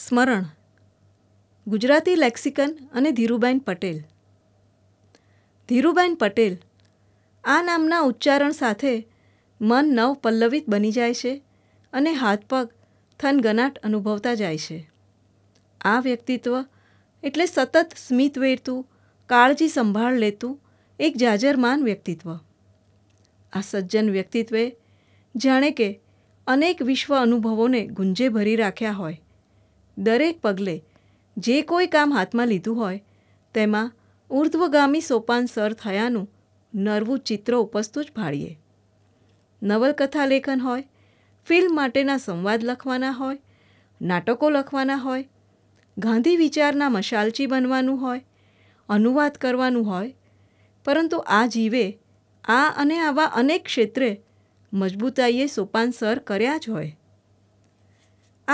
સ્મરણ ગુજરાતી લેક્સિકન અને ધીરુબેન પટેલ ધીરુબેન પટેલ આ નામના ઉચ્ચારણ સાથે મન નવ પલ્લવિત બની જાય છે અને હાથ પગ થનગનાટ અનુભવતા જાય છે આ વ્યક્તિત્વ એટલે સતત સ્મિત વેરતું કાળજી સંભાળ લેતું એક જાજરમાન વ્યક્તિત્વ આ સજ્જન વ્યક્તિત્વે જાણે કે અનેક વિશ્વ અનુભવોને ગુંજે ભરી રાખ્યા હોય દરેક પગલે જે કોઈ કામ હાથમાં લીધું હોય તેમાં ઉર્ધ્વગામી સોપાન સર થયાનું નરવું ચિત્ર ઉપસ્તું જ ભાળીએ નવલકથા લેખન હોય ફિલ્મ માટેના સંવાદ લખવાના હોય નાટકો લખવાના હોય ગાંધી વિચારના મશાલચી બનવાનું હોય અનુવાદ કરવાનું હોય પરંતુ આ જીવે આ અને આવા અનેક ક્ષેત્રે મજબૂતાઈએ સોપાન સર કર્યા જ હોય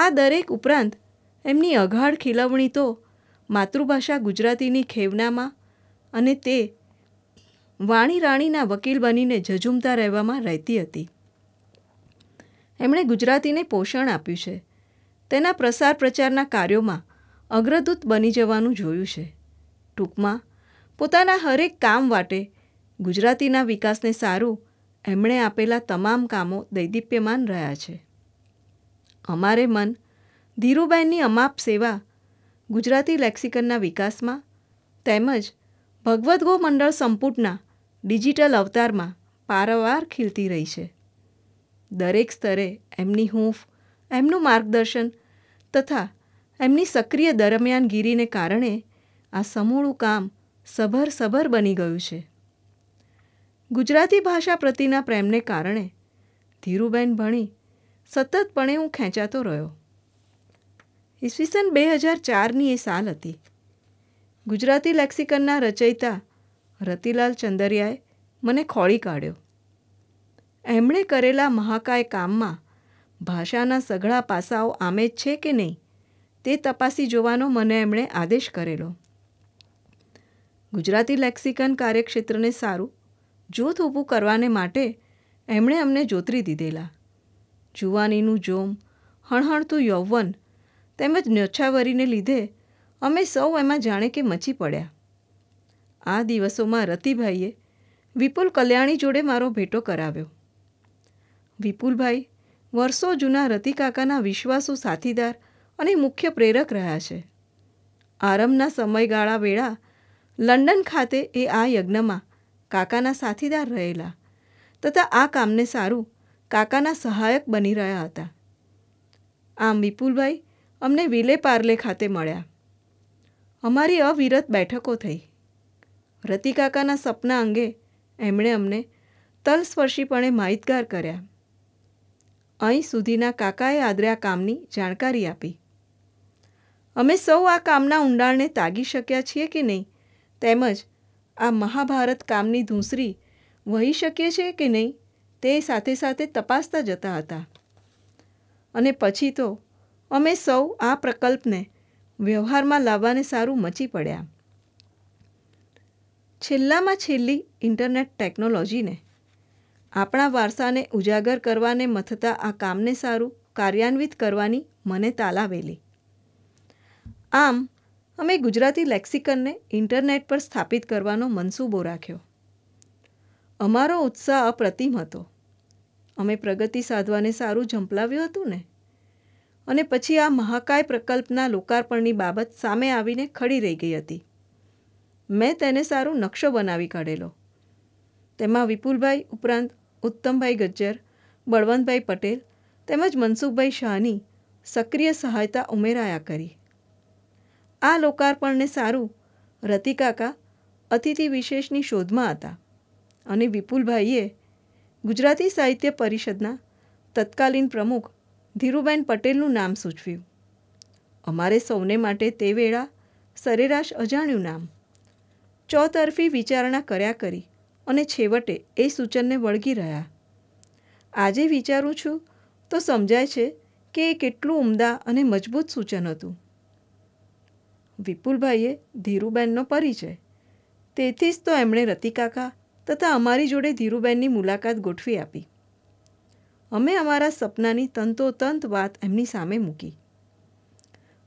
આ દરેક ઉપરાંત એમની અઘાડ ખીલવણી તો માતૃભાષા ગુજરાતીની ખેવનામાં અને તે વાણી રાણીના વકીલ બનીને ઝઝૂમતા રહેવામાં રહેતી હતી એમણે ગુજરાતીને પોષણ આપ્યું છે તેના પ્રસાર પ્રચારના કાર્યોમાં અગ્રદૂત બની જવાનું જોયું છે ટૂંકમાં પોતાના હરેક કામ માટે ગુજરાતીના વિકાસને સારું એમણે આપેલા તમામ કામો દૈદીપ્યમાન રહ્યા છે અમારે મન ધીરુબેનની અમાપ સેવા ગુજરાતી લેક્સિકનના વિકાસમાં તેમજ ભગવદ્ગો મંડળ સંપુટના ડિજિટલ અવતારમાં પારવાર ખીલતી રહી છે દરેક સ્તરે એમની હૂંફ એમનું માર્ગદર્શન તથા એમની સક્રિય દરમિયાનગીરીને કારણે આ સમૂળું કામ સભર સભર બની ગયું છે ગુજરાતી ભાષા પ્રત્યેના પ્રેમને કારણે ધીરુબેન ભણી સતતપણે હું ખેંચાતો રહ્યો ઈસવીસન બે હજાર ચારની એ સાલ હતી ગુજરાતી લેક્સિકનના રચયિતા રતિલાલ ચંદરિયાએ મને ખોળી કાઢ્યો એમણે કરેલા મહાકાય કામમાં ભાષાના સઘળા પાસાઓ આમે જ છે કે નહીં તે તપાસી જોવાનો મને એમણે આદેશ કરેલો ગુજરાતી લેક્સિકન કાર્યક્ષેત્રને સારું જોત ઊભું કરવાને માટે એમણે અમને જોતરી દીધેલા જુવાનીનું જોમ હણહણતું યૌવન તેમજ ન્યોછાવરીને લીધે અમે સૌ એમાં જાણે કે મચી પડ્યા આ દિવસોમાં રતિભાઈએ વિપુલ કલ્યાણી જોડે મારો ભેટો કરાવ્યો વિપુલભાઈ વર્ષો જૂના રતિકાકાના વિશ્વાસુ સાથીદાર અને મુખ્ય પ્રેરક રહ્યા છે આરંભના સમયગાળા વેળા લંડન ખાતે એ આ યજ્ઞમાં કાકાના સાથીદાર રહેલા તથા આ કામને સારું કાકાના સહાયક બની રહ્યા હતા આમ વિપુલભાઈ અમને વિલે પાર્લે ખાતે મળ્યા અમારી અવિરત બેઠકો થઈ રતિકાકાના સપના અંગે એમણે અમને તલસ્પર્શીપણે માહિતગાર કર્યા અહીં સુધીના કાકાએ આદર્યા કામની જાણકારી આપી અમે સૌ આ કામના ઊંડાણને તાગી શક્યા છીએ કે નહીં તેમજ આ મહાભારત કામની ધૂંસરી વહી શકીએ છીએ કે નહીં તે સાથે સાથે તપાસતા જતા હતા અને પછી તો અમે સૌ આ પ્રકલ્પને વ્યવહારમાં લાવવાને સારું મચી પડ્યા છેલ્લામાં છેલ્લી ઇન્ટરનેટ ટેકનોલોજીને આપણા વારસાને ઉજાગર કરવાને મથતા આ કામને સારું કાર્યાન્વિત કરવાની મને તાલાવેલી આમ અમે ગુજરાતી લેક્સિકનને ઇન્ટરનેટ પર સ્થાપિત કરવાનો મનસૂબો રાખ્યો અમારો ઉત્સાહ અપ્રતિમ હતો અમે પ્રગતિ સાધવાને સારું ઝંપલાવ્યું હતું ને અને પછી આ મહાકાય પ્રકલ્પના લોકાર્પણની બાબત સામે આવીને ખડી રહી ગઈ હતી મેં તેને સારો નકશો બનાવી કાઢેલો તેમાં વિપુલભાઈ ઉપરાંત ઉત્તમભાઈ ગજ્જર બળવંતભાઈ પટેલ તેમજ મનસુખભાઈ શાહની સક્રિય સહાયતા ઉમેરાયા કરી આ લોકાર્પણને સારું રતિકાકા અતિથિ વિશેષની શોધમાં હતા અને વિપુલભાઈએ ગુજરાતી સાહિત્ય પરિષદના તત્કાલીન પ્રમુખ ધીરુબેન પટેલનું નામ સૂચવ્યું અમારે સૌને માટે તે વેળા સરેરાશ અજાણ્યું નામ ચોતરફી વિચારણા કર્યા કરી અને છેવટે એ સૂચનને વળગી રહ્યા આજે વિચારું છું તો સમજાય છે કે એ કેટલું ઉમદા અને મજબૂત સૂચન હતું વિપુલભાઈએ ધીરુબેનનો પરિચય તેથી જ તો એમણે રતિકાકા તથા અમારી જોડે ધીરુબેનની મુલાકાત ગોઠવી આપી અમે અમારા સપનાની તંતોતંત વાત એમની સામે મૂકી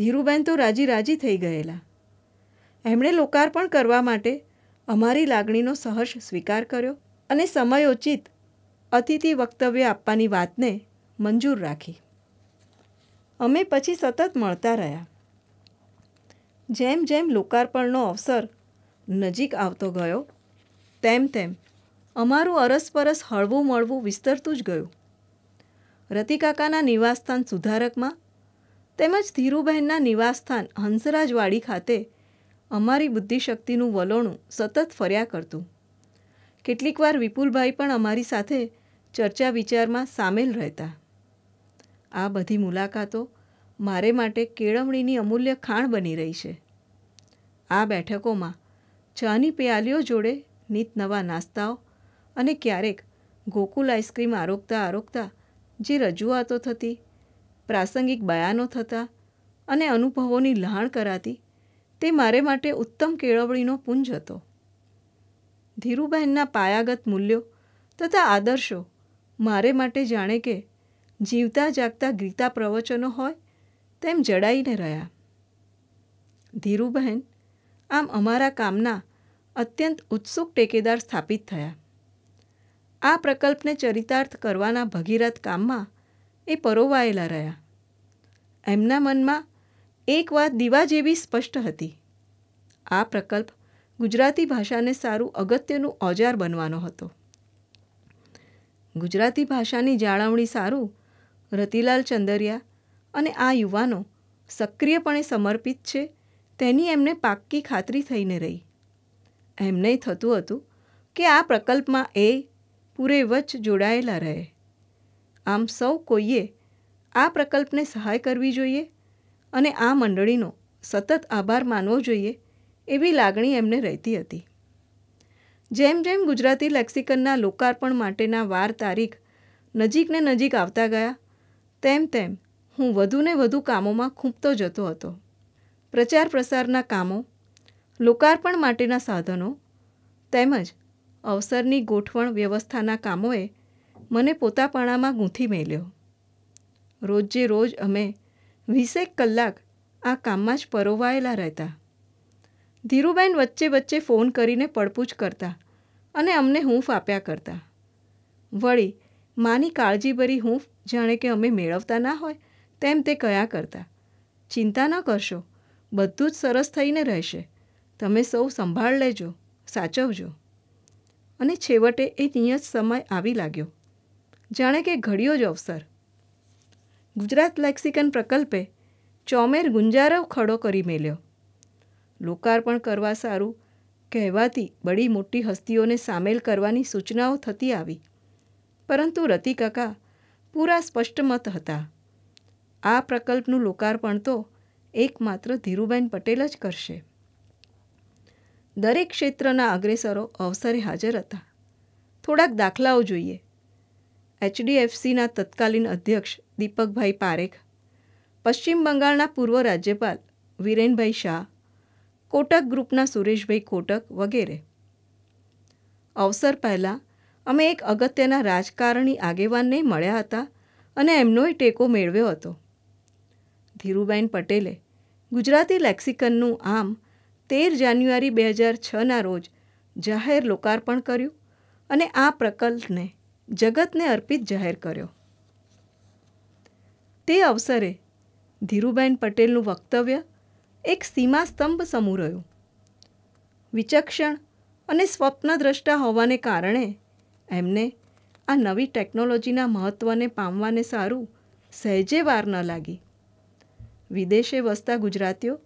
ધીરુબેન તો રાજી રાજી થઈ ગયેલા એમણે લોકાર્પણ કરવા માટે અમારી લાગણીનો સહર્ષ સ્વીકાર કર્યો અને સમયોચિત અતિથિ વક્તવ્ય આપવાની વાતને મંજૂર રાખી અમે પછી સતત મળતા રહ્યા જેમ જેમ લોકાર્પણનો અવસર નજીક આવતો ગયો તેમ તેમ અમારું અરસપરસ હળવું મળવું વિસ્તરતું જ ગયું રતિકાકાના નિવાસસ્થાન સુધારકમાં તેમજ ધીરુબહેનના નિવાસસ્થાન હંસરાજવાડી ખાતે અમારી બુદ્ધિશક્તિનું વલોણું સતત ફર્યા કરતું કેટલીકવાર વિપુલભાઈ પણ અમારી સાથે ચર્ચા વિચારમાં સામેલ રહેતા આ બધી મુલાકાતો મારે માટે કેળવણીની અમૂલ્ય ખાણ બની રહી છે આ બેઠકોમાં ચાની પ્યાલીઓ જોડે નીત નવા નાસ્તાઓ અને ક્યારેક ગોકુલ આઈસ્ક્રીમ આરોગતા આરોગતા જે રજૂઆતો થતી પ્રાસંગિક બયાનો થતા અને અનુભવોની લહાણ કરાતી તે મારે માટે ઉત્તમ કેળવણીનો પુંજ હતો ધીરુબહેનના પાયાગત મૂલ્યો તથા આદર્શો મારે માટે જાણે કે જીવતા જાગતા ગીતા પ્રવચનો હોય તેમ જડાઈને રહ્યા ધીરુબહેન આમ અમારા કામના અત્યંત ઉત્સુક ટેકેદાર સ્થાપિત થયા આ પ્રકલ્પને ચરિતાર્થ કરવાના ભગીરથ કામમાં એ પરોવાયેલા રહ્યા એમના મનમાં એક વાત દીવા જેવી સ્પષ્ટ હતી આ પ્રકલ્પ ગુજરાતી ભાષાને સારું અગત્યનું ઓજાર બનવાનો હતો ગુજરાતી ભાષાની જાળવણી સારું રતિલાલ ચંદરિયા અને આ યુવાનો સક્રિયપણે સમર્પિત છે તેની એમને પાક્કી ખાતરી થઈને રહી એમને થતું હતું કે આ પ્રકલ્પમાં એ પૂરેવચ જોડાયેલા રહે આમ સૌ કોઈએ આ પ્રકલ્પને સહાય કરવી જોઈએ અને આ મંડળીનો સતત આભાર માનવો જોઈએ એવી લાગણી એમને રહેતી હતી જેમ જેમ ગુજરાતી લેક્સિકનના લોકાર્પણ માટેના વાર તારીખ નજીકને નજીક આવતા ગયા તેમ તેમ હું વધુને વધુ કામોમાં ખૂંપતો જતો હતો પ્રચાર પ્રસારના કામો લોકાર્પણ માટેના સાધનો તેમજ અવસરની ગોઠવણ વ્યવસ્થાના કામોએ મને પોતાપણામાં ગૂંથી મેલ્યો રોજે રોજ અમે વીસેક કલાક આ કામમાં જ પરોવાયેલા રહેતા ધીરુબેન વચ્ચે વચ્ચે ફોન કરીને પડપૂછ કરતા અને અમને હૂંફ આપ્યા કરતા વળી માની કાળજીભરી હૂંફ જાણે કે અમે મેળવતા ના હોય તેમ તે કયા કરતા ચિંતા ન કરશો બધું જ સરસ થઈને રહેશે તમે સૌ સંભાળ લેજો સાચવજો અને છેવટે એ નિયત સમય આવી લાગ્યો જાણે કે ઘડ્યો જ અવસર ગુજરાત લેક્સિકન પ્રકલ્પે ચોમેર ગુંજારવ ખડો કરી મેલ્યો લોકાર્પણ કરવા સારું કહેવાતી બડી મોટી હસ્તીઓને સામેલ કરવાની સૂચનાઓ થતી આવી પરંતુ રતિકકા પૂરા સ્પષ્ટમત હતા આ પ્રકલ્પનું લોકાર્પણ તો એકમાત્ર ધીરુબેન પટેલ જ કરશે દરેક ક્ષેત્રના અગ્રેસરો અવસરે હાજર હતા થોડાક દાખલાઓ જોઈએ એચડીએફસીના તત્કાલીન અધ્યક્ષ દીપકભાઈ પારેખ પશ્ચિમ બંગાળના પૂર્વ રાજ્યપાલ વિરેનભાઈ શાહ કોટક ગ્રુપના સુરેશભાઈ કોટક વગેરે અવસર પહેલાં અમે એક અગત્યના રાજકારણી આગેવાનને મળ્યા હતા અને એમનોય ટેકો મેળવ્યો હતો ધીરુબેન પટેલે ગુજરાતી લેક્સિકનનું આમ તેર જાન્યુઆરી બે હજાર છના રોજ જાહેર લોકાર્પણ કર્યું અને આ પ્રકલ્પને જગતને અર્પિત જાહેર કર્યો તે અવસરે ધીરુબેન પટેલનું વક્તવ્ય એક સીમાસ્તંભ સમૂહ રહ્યું વિચક્ષણ અને સ્વપ્નદ્રષ્ટા હોવાને કારણે એમને આ નવી ટેકનોલોજીના મહત્ત્વને પામવાને સારું સહેજે વાર ન લાગી વિદેશે વસતા ગુજરાતીઓ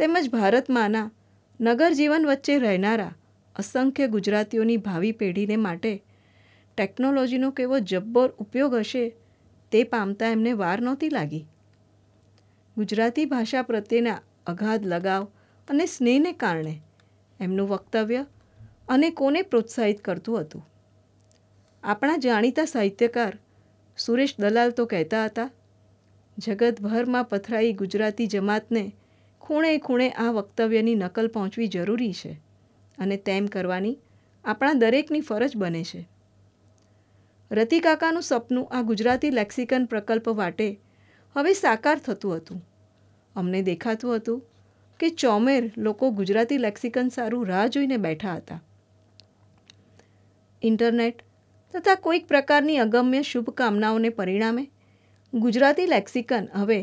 તેમજ ભારતમાંના નગરજીવન વચ્ચે રહેનારા અસંખ્ય ગુજરાતીઓની ભાવિ પેઢીને માટે ટેકનોલોજીનો કેવો જબ્બર ઉપયોગ હશે તે પામતા એમને વાર નહોતી લાગી ગુજરાતી ભાષા પ્રત્યેના અગાધ લગાવ અને સ્નેહને કારણે એમનું વક્તવ્ય અને કોને પ્રોત્સાહિત કરતું હતું આપણા જાણીતા સાહિત્યકાર સુરેશ દલાલ તો કહેતા હતા જગતભરમાં પથરાઈ ગુજરાતી જમાતને ખૂણે ખૂણે આ વક્તવ્યની નકલ પહોંચવી જરૂરી છે અને તેમ કરવાની આપણા દરેકની ફરજ બને છે રતિકાકાનું સપનું આ ગુજરાતી લેક્સિકન પ્રકલ્પ માટે હવે સાકાર થતું હતું અમને દેખાતું હતું કે ચોમેર લોકો ગુજરાતી લેક્સિકન સારું રાહ જોઈને બેઠા હતા ઇન્ટરનેટ તથા કોઈક પ્રકારની અગમ્ય શુભકામનાઓને પરિણામે ગુજરાતી લેક્સિકન હવે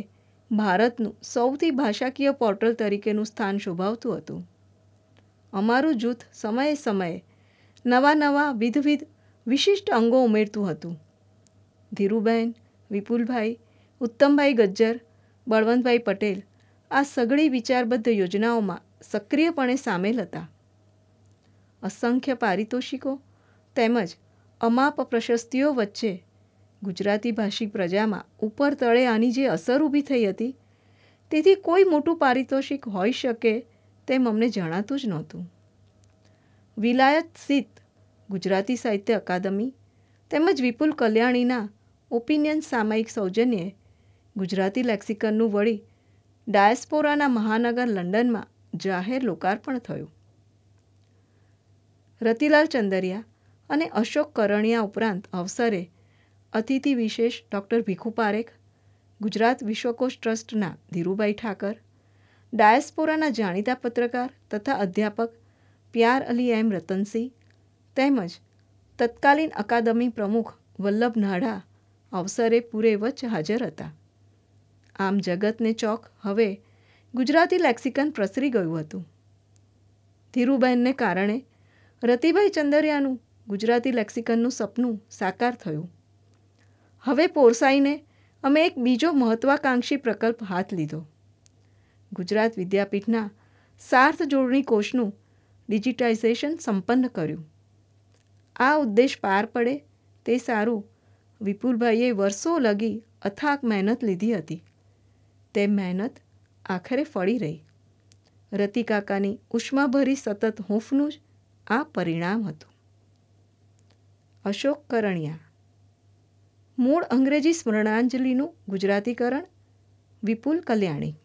ભારતનું સૌથી ભાષાકીય પોર્ટલ તરીકેનું સ્થાન શોભાવતું હતું અમારું જૂથ સમયે સમયે નવા નવા વિધવિધ વિશિષ્ટ અંગો ઉમેરતું હતું ધીરુબેન વિપુલભાઈ ઉત્તમભાઈ ગજ્જર બળવંતભાઈ પટેલ આ સઘળી વિચારબદ્ધ યોજનાઓમાં સક્રિયપણે સામેલ હતા અસંખ્ય પારિતોષિકો તેમજ અમાપ પ્રશસ્તિઓ વચ્ચે ગુજરાતી ભાષિક પ્રજામાં ઉપર તળે આની જે અસર ઊભી થઈ હતી તેથી કોઈ મોટું પારિતોષિક હોઈ શકે તેમ અમને જણાતું જ નહોતું વિલાયત સ્થિત ગુજરાતી સાહિત્ય અકાદમી તેમજ વિપુલ કલ્યાણીના ઓપિનિયન સામાયિક સૌજન્યે ગુજરાતી લેક્સિકનનું વળી ડાયસ્પોરાના મહાનગર લંડનમાં જાહેર લોકાર્પણ થયું રતિલાલ ચંદરિયા અને અશોક કરણિયા ઉપરાંત અવસરે અતિથિ વિશેષ ડૉક્ટર ભીખુ પારેખ ગુજરાત વિશ્વકોશ ટ્રસ્ટના ધીરુભાઈ ઠાકર ડાયસ્પોરાના જાણીતા પત્રકાર તથા અધ્યાપક પ્યાર અલી એમ રતનસિંહ તેમજ તત્કાલીન અકાદમી પ્રમુખ વલ્લભ નાડા અવસરે પૂરેવચ હાજર હતા આમ જગતને ચોક હવે ગુજરાતી લેક્સિકન પ્રસરી ગયું હતું ધીરુબહેનને કારણે રતિભાઈ ચંદરિયાનું ગુજરાતી લેક્સિકનનું સપનું સાકાર થયું હવે પોરસાઈને અમે એક બીજો મહત્વાકાંક્ષી પ્રકલ્પ હાથ લીધો ગુજરાત વિદ્યાપીઠના સાર્થ જોડણી કોષનું ડિજિટાઇઝેશન સંપન્ન કર્યું આ ઉદ્દેશ પાર પડે તે સારું વિપુલભાઈએ વર્ષો લગી અથાક મહેનત લીધી હતી તે મહેનત આખરે ફળી રહી રતિકાકાની ઉષ્માભરી સતત હૂંફનું જ આ પરિણામ હતું અશોક કરણિયા મૂળ અંગ્રેજી સ્મરણાંજલિનું ગુજરાતીકરણ વિપુલ કલ્યાણી